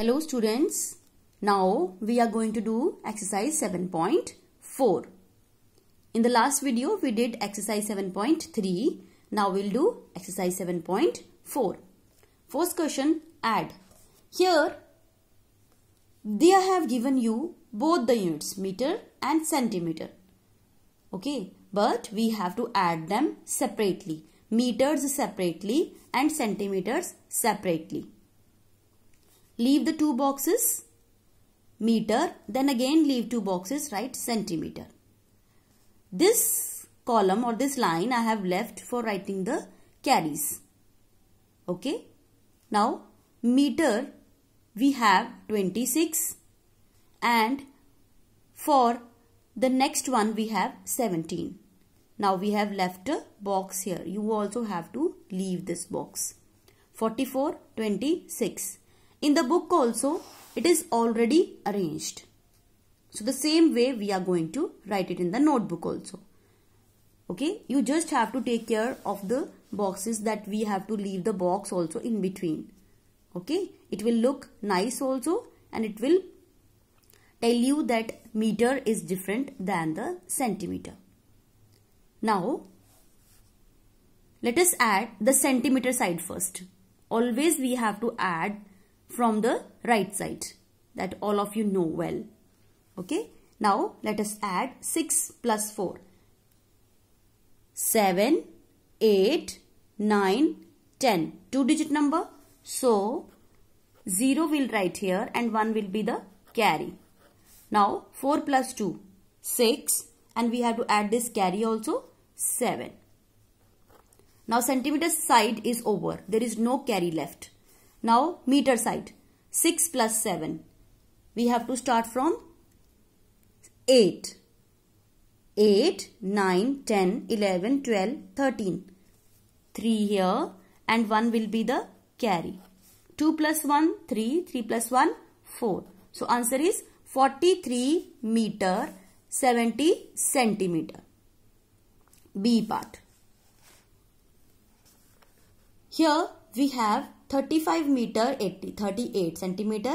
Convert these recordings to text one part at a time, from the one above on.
Hello students. Now we are going to do exercise 7.4. In the last video we did exercise 7.3. Now we'll do exercise 7.4. First question add. Here they have given you both the units meter and centimeter. Okay but we have to add them separately. Meters separately and centimeters separately leave the two boxes meter then again leave two boxes right centimeter this column or this line I have left for writing the carries okay now meter we have 26 and for the next one we have 17 now we have left a box here you also have to leave this box 44 26 in the book also, it is already arranged. So the same way we are going to write it in the notebook also. Okay, you just have to take care of the boxes that we have to leave the box also in between. Okay, it will look nice also and it will tell you that meter is different than the centimeter. Now, let us add the centimeter side first. Always we have to add from the right side that all of you know well. Okay. Now let us add 6 plus 4. 7, 8, 9, 10. Two digit number. So 0 will write here and 1 will be the carry. Now 4 plus 2. 6 and we have to add this carry also 7. Now centimeter side is over. There is no carry left. Now meter side. 6 plus 7. We have to start from 8. 8, 9, 10, 11, 12, 13. 3 here and 1 will be the carry. 2 plus 1, 3. 3 plus 1, 4. So answer is 43 meter 70 centimeter. B part. Here we have 35 meter 80, 38 centimeter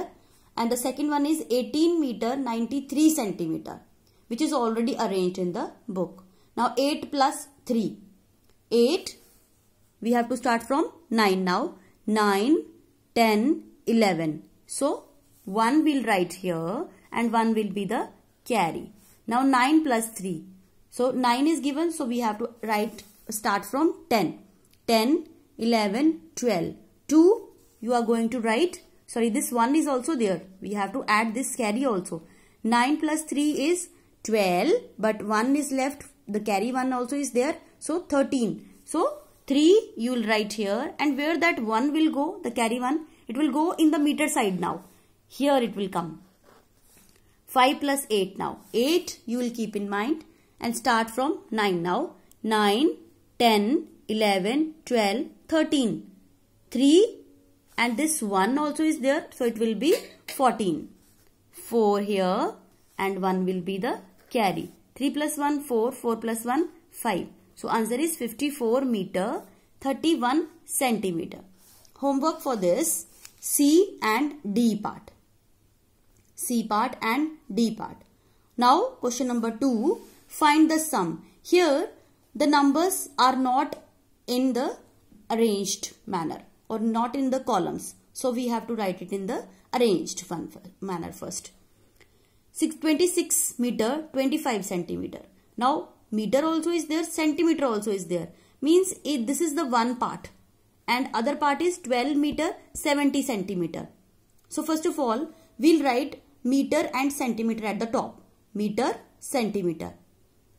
and the second one is 18 meter 93 centimeter which is already arranged in the book. Now 8 plus 3. 8 we have to start from 9 now. 9, 10, 11. So 1 will write here and 1 will be the carry. Now 9 plus 3. So 9 is given so we have to write start from 10. 10, 11, 12. 2 you are going to write sorry this 1 is also there we have to add this carry also 9 plus 3 is 12 but 1 is left the carry 1 also is there so 13 so 3 you will write here and where that 1 will go the carry 1 it will go in the meter side now here it will come 5 plus 8 now 8 you will keep in mind and start from 9 now 9 10 11 12 13 3 and this 1 also is there. So it will be 14. 4 here and 1 will be the carry. 3 plus 1, 4. 4 plus 1, 5. So answer is 54 meter, 31 centimeter. Homework for this C and D part. C part and D part. Now question number 2. Find the sum. Here the numbers are not in the arranged manner or not in the columns. So we have to write it in the arranged manner first. 626 meter, 25 centimeter. Now meter also is there, centimeter also is there. Means it, eh, this is the one part and other part is 12 meter, 70 centimeter. So first of all, we'll write meter and centimeter at the top. Meter, centimeter.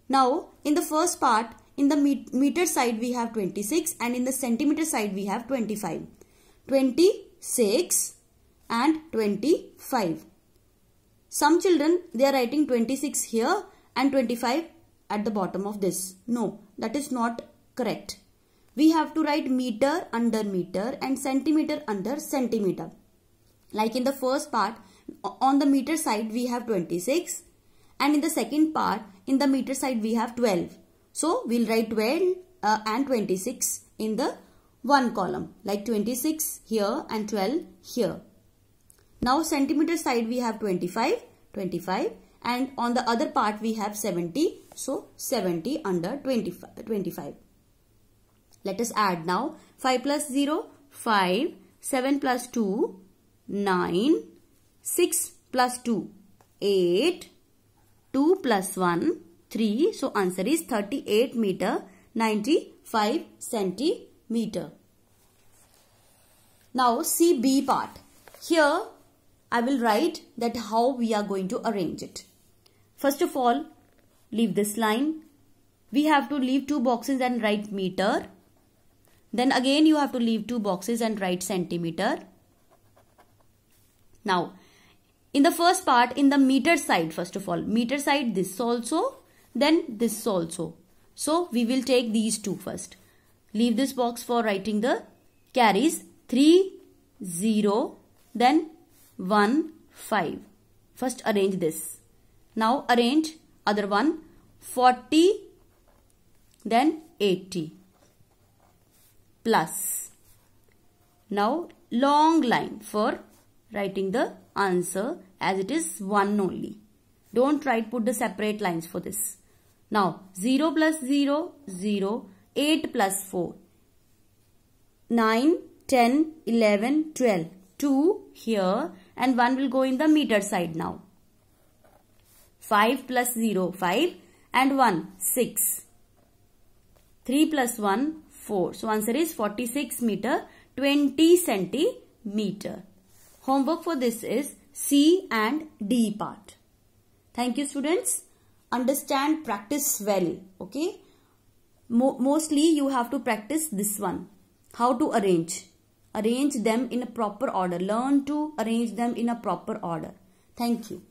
Now in the first part, in the meter side we have 26 and in the centimeter side we have 25. 26 and 25. Some children they are writing 26 here and 25 at the bottom of this. No, that is not correct. We have to write meter under meter and centimeter under centimeter. Like in the first part, on the meter side we have 26 and in the second part, in the meter side we have 12. So we'll write 12 uh, and 26 in the one column like 26 here and 12 here. Now centimeter side we have 25, 25 and on the other part we have 70. So 70 under 25. 25. Let us add now 5 plus 0, 5, 7 plus 2, 9, 6 plus 2, 8, 2 plus 1, 3. So answer is 38 meter 95 centimeter. Now see B part. Here I will write that how we are going to arrange it. First of all leave this line. We have to leave two boxes and write meter. Then again you have to leave two boxes and write centimeter. Now in the first part in the meter side first of all meter side this also then this also. So we will take these two first. Leave this box for writing the carries 3, 0, then 1, 5. First arrange this. Now arrange other one 40, then 80 plus. Now long line for writing the answer as it is 1 only. Don't write put the separate lines for this. Now 0 plus 0, 0, 8 plus 4, 9, 10, 11, 12. 2 here and 1 will go in the meter side now. 5 plus 0, 5 and 1, 6. 3 plus 1, 4. So answer is 46 meter, 20 centimeter. Homework for this is C and D part. Thank you students understand practice well okay Mo mostly you have to practice this one how to arrange arrange them in a proper order learn to arrange them in a proper order thank you